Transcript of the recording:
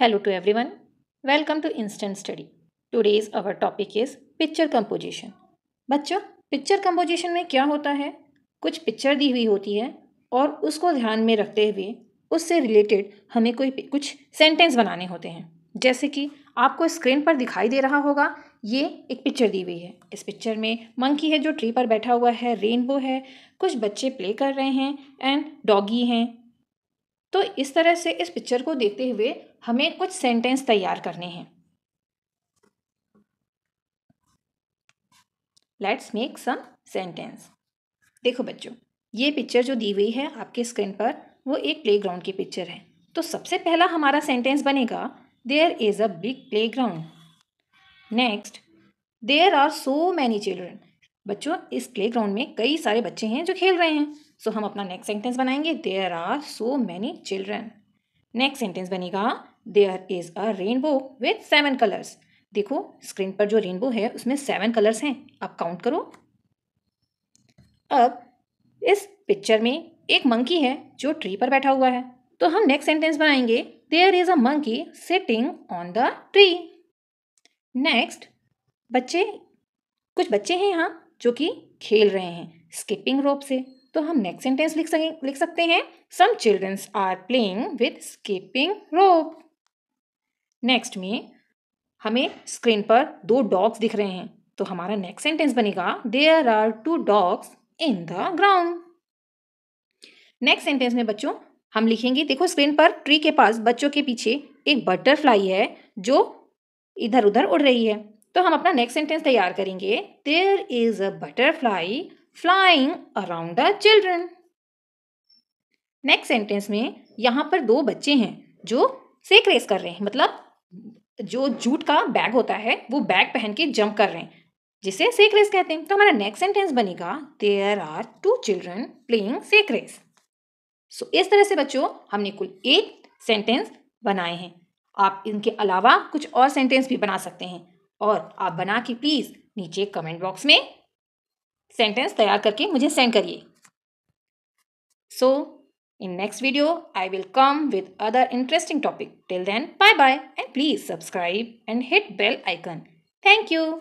Hello to everyone. Welcome to Instant Study. Today's our topic is picture composition. बच्चों picture composition में क्या होता है कुछ पिक्चर दी हुई होती है और उसको ध्यान में रखते हुए उससे रिलेटेड हमें कोई कुछ सेंटेंस बनाने होते हैं जैसे कि आपको स्क्रीन पर दिखाई दे रहा होगा ये एक पिक्चर दी हुई है इस पिक्चर में मंकी है जो ट्री पर बैठा हुआ है रेनबो है कुछ बच्चे प्ले कर रहे हैं एंड डॉगी हैं तो इस तरह से इस पिक्चर को देखते हुए हमें कुछ सेंटेंस तैयार करने हैं लेट्स मेक सम सेंटेंस देखो बच्चों ये पिक्चर जो दी हुई है आपके स्क्रीन पर वो एक प्लेग्राउंड की पिक्चर है तो सबसे पहला हमारा सेंटेंस बनेगा there is a big playground next there are so many children बच्चों इस प्ले ग्राउंड में कई सारे बच्चे हैं जो खेल रहे हैं सो so, हम अपना नेक्स्ट सेंटेंस बनाएंगे there are so many children next sentence बनेगा there is a rainbow with seven colours देखो स्क्रीन पर जो रेनबो है उसमें सेवन कलर्स हैं आप काउंट करो अब इस पिक्चर में एक मंकी है जो ट्री पर बैठा हुआ है तो हम नेक्स्ट सेंटेंस बनाएंगे there is a monkey sitting on the tree next बच्चे कुछ बच्चे हैं यहाँ जो कि खेल रहे हैं स्किपिंग रोप से तो हम नेक्स्ट सेंटेंस लिख सकें लिख सकते हैं some childrens are playing with skipping rope next में हमें स्क्रीन पर दो डॉग्स दिख रहे हैं तो हमारा नेक्स्ट सेंटेंस बनेगा there are two dogs in the ground next sentence में बच्चों हम लिखेंगे देखो स्क्रीन पर ट्री के पास बच्चों के पीछे एक बटरफ्लाई है जो इधर उधर उड़ रही है तो हम अपना नेक्स्ट सेंटेंस तैयार करेंगे there is a butterfly flying around the children next sentence में यहाँ पर दो बच्चे हैं जो सेक रेस कर रहे हैं मतलब जो जूट का बैग होता है वो बैग पहन के जंप कर रहे हैं जिसे सेक रेस कहते हैं तो हमारा नेक्स्ट सेंटेंस बनेगा there are two children playing sack race so इस तरह से बच्चों हमने कुल एट सेंटेंस बनाए हैं आप इनके अलावा कुछ और सेंटेंस भी बना सकते हैं और आप बना के प्लीज नीचे कमेंट बॉक्स में सेंटेंस तैयार करके मुझे सेंड करिए so in next video I will come with other interesting topic till then bye bye and please subscribe and hit bell icon thank you